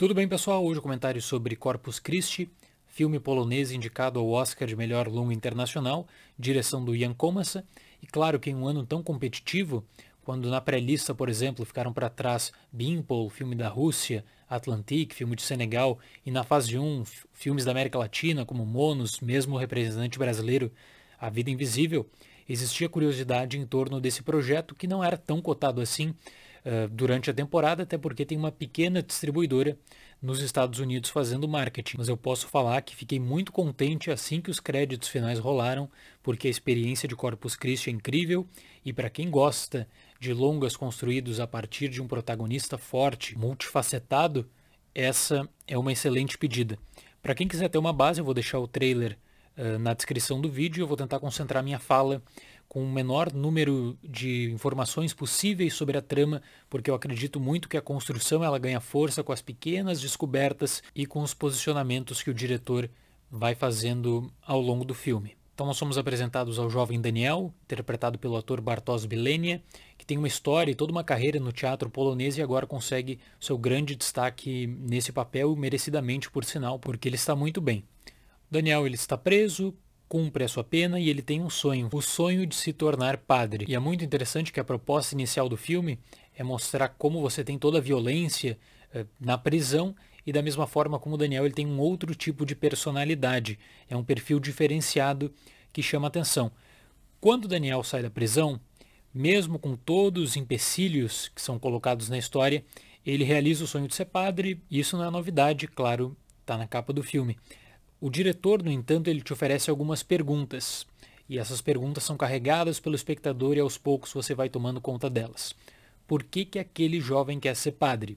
Tudo bem, pessoal? Hoje o comentário sobre Corpus Christi, filme polonês indicado ao Oscar de melhor longo internacional, direção do Jan Komasa, e claro que em um ano tão competitivo, quando na pré-lista, por exemplo, ficaram para trás Bimpol, filme da Rússia, Atlantique, filme de Senegal, e na fase 1, filmes da América Latina, como Monos, mesmo o representante brasileiro, A Vida Invisível, existia curiosidade em torno desse projeto que não era tão cotado assim, eh, durante a temporada, até porque tem uma pequena distribuidora nos Estados Unidos fazendo marketing. Mas eu posso falar que fiquei muito contente assim que os créditos finais rolaram, porque a experiência de Corpus Christi é incrível e para quem gosta de longas construídos a partir de um protagonista forte, multifacetado, essa é uma excelente pedida. Para quem quiser ter uma base, eu vou deixar o trailer uh, na descrição do vídeo. Eu vou tentar concentrar minha fala com o menor número de informações possíveis sobre a trama, porque eu acredito muito que a construção ela ganha força com as pequenas descobertas e com os posicionamentos que o diretor vai fazendo ao longo do filme. Então nós somos apresentados ao jovem Daniel, interpretado pelo ator Bartosz Bilenia, que tem uma história e toda uma carreira no teatro polonês e agora consegue seu grande destaque nesse papel, merecidamente por sinal, porque ele está muito bem. Daniel ele está preso, cumpre a sua pena e ele tem um sonho, o sonho de se tornar padre. E é muito interessante que a proposta inicial do filme é mostrar como você tem toda a violência eh, na prisão e da mesma forma como o Daniel ele tem um outro tipo de personalidade, é um perfil diferenciado que chama atenção. Quando Daniel sai da prisão, mesmo com todos os empecilhos que são colocados na história, ele realiza o sonho de ser padre, isso não é novidade, claro, está na capa do filme. O diretor, no entanto, ele te oferece algumas perguntas. E essas perguntas são carregadas pelo espectador e aos poucos você vai tomando conta delas. Por que, que aquele jovem quer ser padre?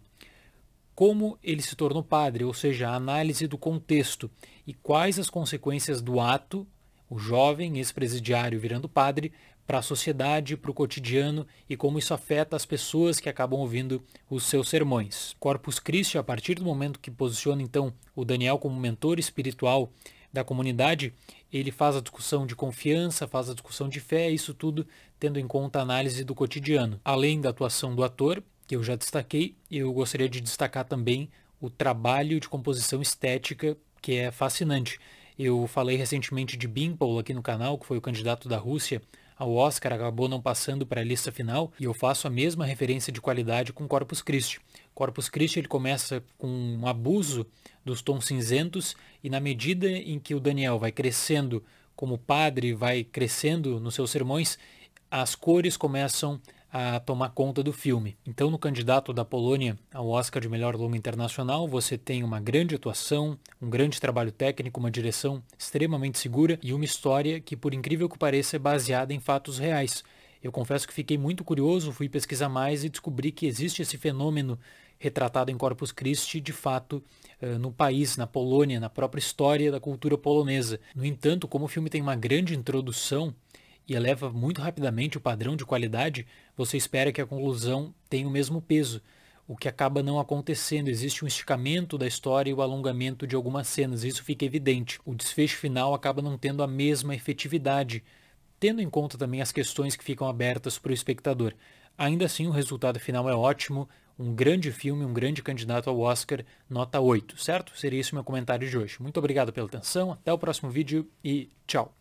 Como ele se tornou padre, ou seja, a análise do contexto e quais as consequências do ato, o jovem ex-presidiário virando padre, para a sociedade, para o cotidiano e como isso afeta as pessoas que acabam ouvindo os seus sermões. Corpus Christi, a partir do momento que posiciona então o Daniel como mentor espiritual da comunidade, ele faz a discussão de confiança, faz a discussão de fé, isso tudo tendo em conta a análise do cotidiano. Além da atuação do ator, que eu já destaquei, eu gostaria de destacar também o trabalho de composição estética, que é fascinante. Eu falei recentemente de Bimpol aqui no canal, que foi o candidato da Rússia o Oscar acabou não passando para a lista final e eu faço a mesma referência de qualidade com Corpus Christi. Corpus Christi ele começa com um abuso dos tons cinzentos e na medida em que o Daniel vai crescendo como padre, vai crescendo nos seus sermões, as cores começam a tomar conta do filme. Então, no candidato da Polônia ao Oscar de melhor longa internacional, você tem uma grande atuação, um grande trabalho técnico, uma direção extremamente segura e uma história que, por incrível que pareça, é baseada em fatos reais. Eu confesso que fiquei muito curioso, fui pesquisar mais e descobri que existe esse fenômeno retratado em Corpus Christi, de fato, eh, no país, na Polônia, na própria história da cultura polonesa. No entanto, como o filme tem uma grande introdução, e eleva muito rapidamente o padrão de qualidade, você espera que a conclusão tenha o mesmo peso, o que acaba não acontecendo. Existe um esticamento da história e o alongamento de algumas cenas, isso fica evidente. O desfecho final acaba não tendo a mesma efetividade, tendo em conta também as questões que ficam abertas para o espectador. Ainda assim, o resultado final é ótimo, um grande filme, um grande candidato ao Oscar, nota 8, certo? Seria isso meu comentário de hoje. Muito obrigado pela atenção, até o próximo vídeo e tchau!